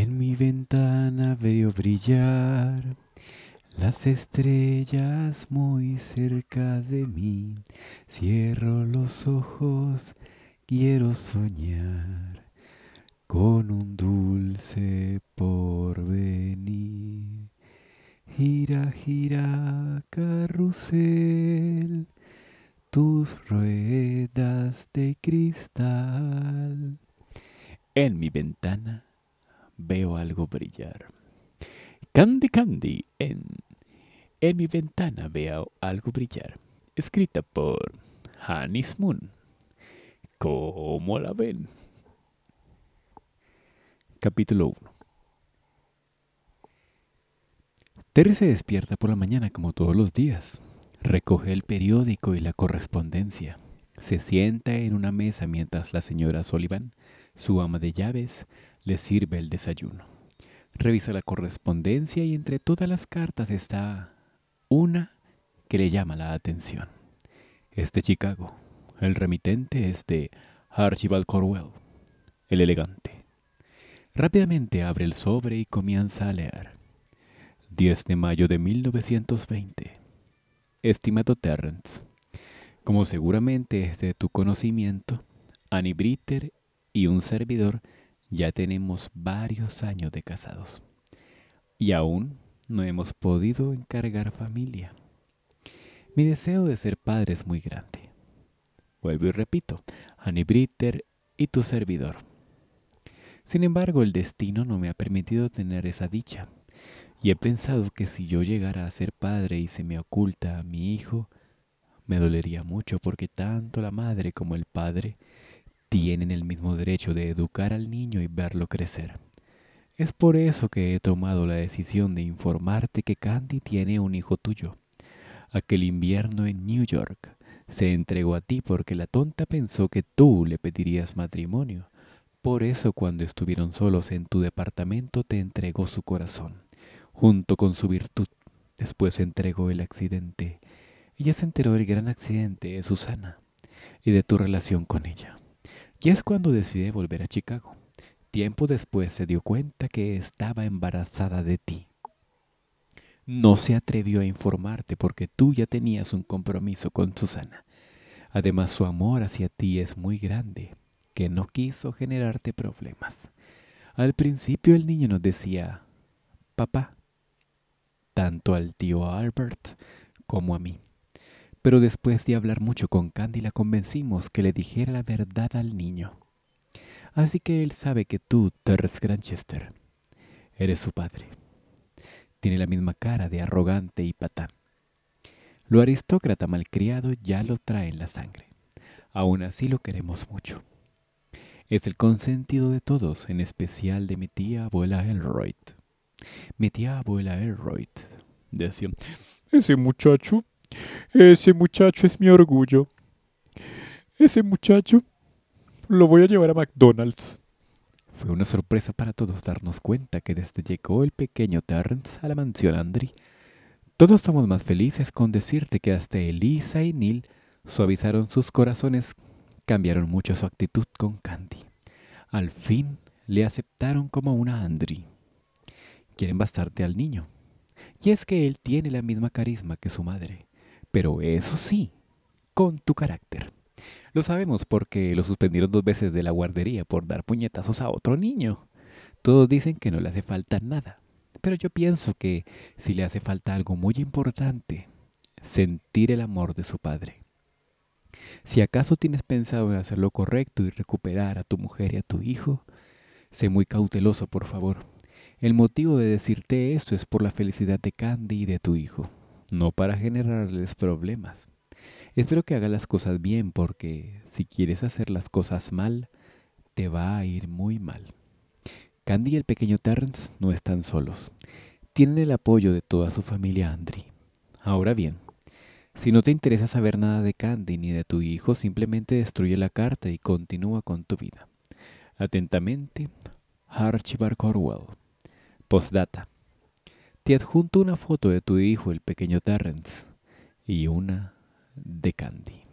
En mi ventana veo brillar las estrellas muy cerca de mí. Cierro los ojos, quiero soñar con un dulce porvenir. Gira, gira, carrusel, tus ruedas de cristal. En mi ventana veo algo brillar. Candy Candy en En mi ventana veo algo brillar. Escrita por Hannis Moon. ¿Cómo la ven? Capítulo 1 Terry se despierta por la mañana como todos los días. Recoge el periódico y la correspondencia. Se sienta en una mesa mientras la señora Sullivan, su ama de llaves, le sirve el desayuno. Revisa la correspondencia y entre todas las cartas está una que le llama la atención. Es de Chicago. El remitente es de Archibald Corwell, el elegante. Rápidamente abre el sobre y comienza a leer. 10 de mayo de 1920. Estimado Terrence, como seguramente es de tu conocimiento, Annie Britter y un servidor ya tenemos varios años de casados y aún no hemos podido encargar familia. Mi deseo de ser padre es muy grande. Vuelvo y repito, Annie Britter y tu servidor. Sin embargo, el destino no me ha permitido tener esa dicha. Y he pensado que si yo llegara a ser padre y se me oculta a mi hijo, me dolería mucho porque tanto la madre como el padre tienen el mismo derecho de educar al niño y verlo crecer. Es por eso que he tomado la decisión de informarte que Candy tiene un hijo tuyo. Aquel invierno en New York se entregó a ti porque la tonta pensó que tú le pedirías matrimonio. Por eso cuando estuvieron solos en tu departamento te entregó su corazón, junto con su virtud. Después entregó el accidente. Ella se enteró del gran accidente de Susana y de tu relación con ella. Y es cuando decide volver a Chicago. Tiempo después se dio cuenta que estaba embarazada de ti. No se atrevió a informarte porque tú ya tenías un compromiso con Susana. Además, su amor hacia ti es muy grande, que no quiso generarte problemas. Al principio el niño nos decía, papá, tanto al tío Albert como a mí pero después de hablar mucho con Candy la convencimos que le dijera la verdad al niño. Así que él sabe que tú, Terrence Granchester, eres su padre. Tiene la misma cara de arrogante y patán. Lo aristócrata malcriado ya lo trae en la sangre. Aún así lo queremos mucho. Es el consentido de todos, en especial de mi tía abuela Elroyd. Mi tía abuela Elroyd decía, ese muchacho ese muchacho es mi orgullo. Ese muchacho lo voy a llevar a McDonald's. Fue una sorpresa para todos darnos cuenta que desde llegó el pequeño Terrence a la mansión Andri. Todos somos más felices con decirte que hasta Elisa y Neil suavizaron sus corazones, cambiaron mucho su actitud con Candy. Al fin le aceptaron como una Andri. Quieren bastarte al niño. Y es que él tiene la misma carisma que su madre pero eso sí, con tu carácter. Lo sabemos porque lo suspendieron dos veces de la guardería por dar puñetazos a otro niño. Todos dicen que no le hace falta nada, pero yo pienso que si le hace falta algo muy importante, sentir el amor de su padre. Si acaso tienes pensado en hacer lo correcto y recuperar a tu mujer y a tu hijo, sé muy cauteloso, por favor. El motivo de decirte esto es por la felicidad de Candy y de tu hijo no para generarles problemas. Espero que haga las cosas bien porque si quieres hacer las cosas mal, te va a ir muy mal. Candy y el pequeño Terrence no están solos. Tienen el apoyo de toda su familia Andri. Ahora bien, si no te interesa saber nada de Candy ni de tu hijo, simplemente destruye la carta y continúa con tu vida. Atentamente, Archibald Corwell. Postdata. Te adjunto una foto de tu hijo, el pequeño Terrence, y una de Candy.